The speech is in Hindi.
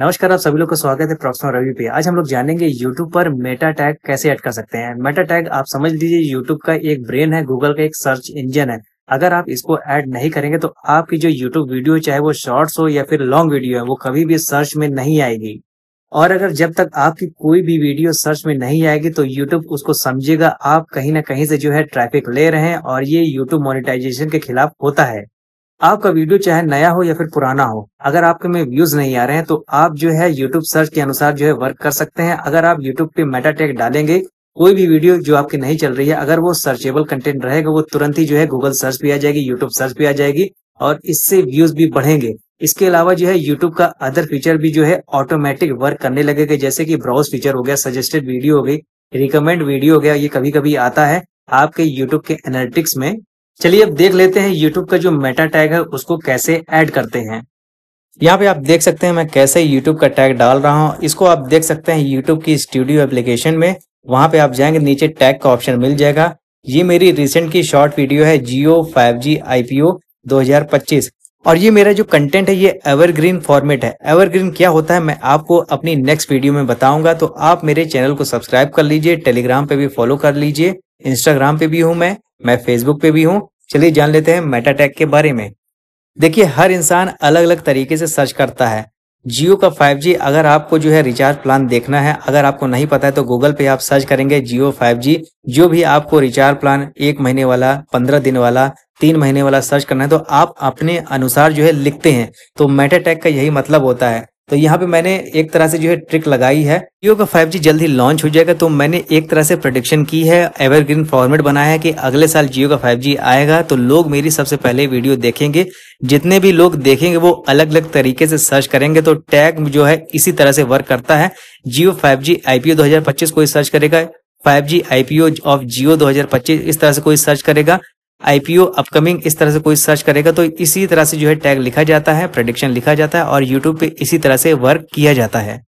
नमस्कार आप सभी लोग का स्वागत है प्रोफेसर रवि पे आज हम लोग जानेंगे YouTube पर मेटा टैग कैसे ऐड कर सकते हैं मेटा टैग आप समझ लीजिए YouTube का एक ब्रेन है Google का एक सर्च इंजन है अगर आप इसको ऐड नहीं करेंगे तो आपकी जो YouTube वीडियो चाहे वो शॉर्ट्स हो या फिर लॉन्ग वीडियो है वो कभी भी सर्च में नहीं आएगी और अगर जब तक आपकी कोई भी वीडियो सर्च में नहीं आएगी तो यूट्यूब उसको समझेगा आप कहीं ना कहीं से जो है ट्रैफिक ले रहे हैं और ये यूट्यूब मोनिटाइजेशन के खिलाफ होता है आपका वीडियो चाहे नया हो या फिर पुराना हो अगर आपके में व्यूज नहीं आ रहे हैं तो आप जो है यूट्यूब सर्च के अनुसार जो है वर्क कर सकते हैं अगर आप यूट्यूब पे मेटा टैग डालेंगे कोई भी वीडियो जो आपकी नहीं चल रही है अगर वो सर्चेबल कंटेंट रहेगा वो तुरंत ही जो है गूगल सर्च भी आ जाएगी यूट्यूब सर्च भी आ जाएगी और इससे व्यूज भी बढ़ेंगे इसके अलावा जो है यूट्यूब का अदर फीचर भी जो है ऑटोमेटिक वर्क करने लगेगा जैसे कि ब्राउज फीचर हो गया सजेस्टेड वीडियो हो गई रिकमेंड वीडियो हो गया ये कभी कभी आता है आपके यूट्यूब के एनालिटिक्स में चलिए अब देख लेते हैं YouTube का जो मेटा टैग है उसको कैसे ऐड करते हैं यहाँ पे आप देख सकते हैं मैं कैसे YouTube का टैग डाल रहा हूँ इसको आप देख सकते हैं YouTube की स्टूडियो एप्लीकेशन में वहां पे आप जाएंगे नीचे टैग का ऑप्शन मिल जाएगा ये मेरी रिसेंट की शॉर्ट वीडियो है जियो फाइव जी आईपीओ 2025 और ये मेरा जो कंटेंट है ये एवरग्रीन फॉर्मेट है एवरग्रीन क्या होता है मैं आपको अपनी नेक्स्ट वीडियो में बताऊंगा तो आप मेरे चैनल को सब्सक्राइब कर लीजिए टेलीग्राम पे भी फॉलो कर लीजिए इंस्टाग्राम पे भी हूँ मैं मैं फेसबुक पे भी हूँ चलिए जान लेते हैं मेटा टैग के बारे में देखिए हर इंसान अलग अलग तरीके से सर्च करता है जियो का 5G अगर आपको जो है रिचार्ज प्लान देखना है अगर आपको नहीं पता है तो गूगल पे आप सर्च करेंगे जियो 5G जो भी आपको रिचार्ज प्लान एक महीने वाला पंद्रह दिन वाला तीन महीने वाला सर्च करना है तो आप अपने अनुसार जो है लिखते हैं तो मेटा टैग का यही मतलब होता है तो यहाँ पे मैंने एक तरह से जो है ट्रिक लगाई है जियो का 5G जल्द ही लॉन्च हो जाएगा तो मैंने एक तरह से प्रोडिक्शन की है एवरग्रीन फॉर्मेट बनाया है कि अगले साल जियो का 5G आएगा तो लोग मेरी सबसे पहले वीडियो देखेंगे जितने भी लोग देखेंगे वो अलग अलग तरीके से सर्च करेंगे तो टैग जो है इसी तरह से वर्क करता है जियो फाइव जी आईपीओ दो कोई सर्च करेगा five G IPO of Jio पच्चीस इस तरह से कोई सर्च करेगा आईपीओ अपकमिंग इस तरह से कोई सर्च करेगा तो इसी तरह से जो है टैग लिखा जाता है प्रडिक्शन लिखा जाता है और यूट्यूब पे इसी तरह से वर्क किया जाता है